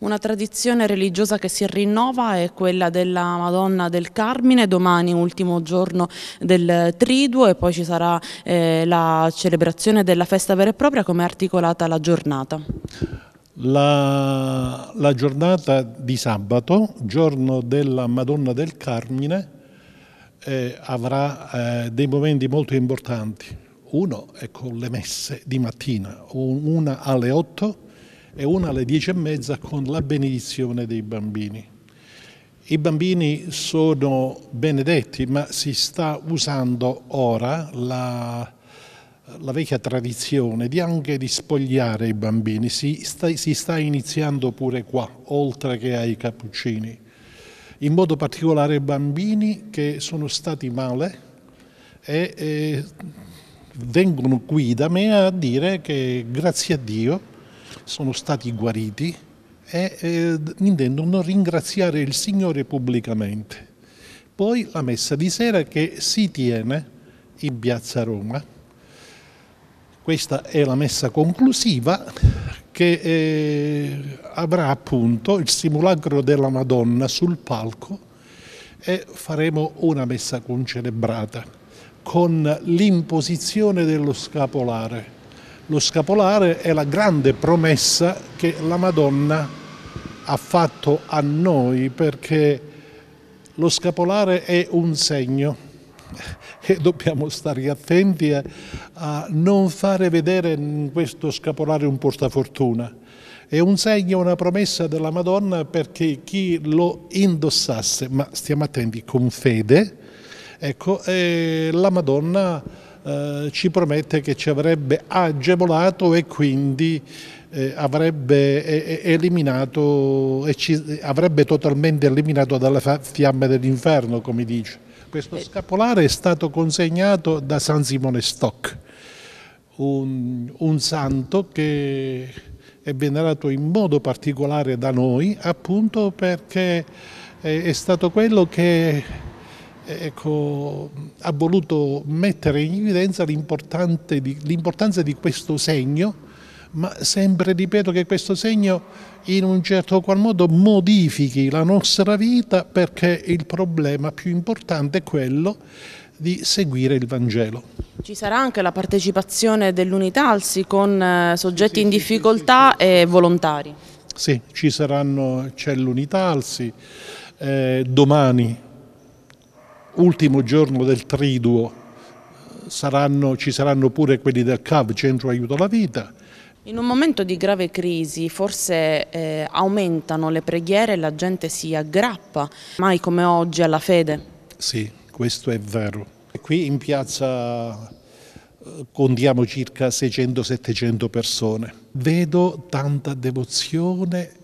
Una tradizione religiosa che si rinnova è quella della Madonna del Carmine, domani ultimo giorno del Triduo e poi ci sarà eh, la celebrazione della festa vera e propria, come è articolata la giornata? La, la giornata di sabato, giorno della Madonna del Carmine, eh, avrà eh, dei momenti molto importanti. Uno è con le messe di mattina, una alle 8 e una alle dieci e mezza con la benedizione dei bambini. I bambini sono benedetti, ma si sta usando ora la, la vecchia tradizione di anche di spogliare i bambini. Si sta, si sta iniziando pure qua, oltre che ai cappuccini. In modo particolare i bambini che sono stati male e, e vengono qui da me a dire che grazie a Dio sono stati guariti e eh, intendono ringraziare il Signore pubblicamente. Poi la messa di sera che si tiene in piazza Roma. Questa è la messa conclusiva che eh, avrà appunto il simulacro della Madonna sul palco e faremo una messa concelebrata con l'imposizione dello scapolare lo scapolare è la grande promessa che la Madonna ha fatto a noi perché lo scapolare è un segno e dobbiamo stare attenti a, non fare vedere in questo scapolare un portafortuna. È un segno, una promessa della Madonna perché chi lo indossasse, ma stiamo attenti con fede, ecco, eh, la Madonna eh, ci promette che ci avrebbe agevolato e quindi eh, avrebbe eh, eh, eliminato e ci avrebbe totalmente eliminato dalle fiamme dell'inferno, come dice. Questo scapolare è stato consegnato da San Simone Stock, un, un santo che è venerato in modo particolare da noi appunto perché è, è stato quello che ecco, ha voluto mettere in evidenza l'importanza di, di questo segno, ma sempre ripeto che questo segno in un certo qual modo modifichi la nostra vita perché il problema più importante è quello di seguire il Vangelo. Ci sarà anche la partecipazione dell'Unitalsi con eh, soggetti sì, in sì, difficoltà sì, e volontari? Sì, ci saranno, c'è l'Unitalsi, eh, domani ultimo giorno del triduo eh, saranno, ci saranno pure quelli del CAV, Centro Aiuto alla Vita, in un momento di grave crisi forse eh, aumentano le preghiere e la gente si aggrappa, mai come oggi, alla fede. Sì, questo è vero. Qui in piazza eh, contiamo circa 600-700 persone. Vedo tanta devozione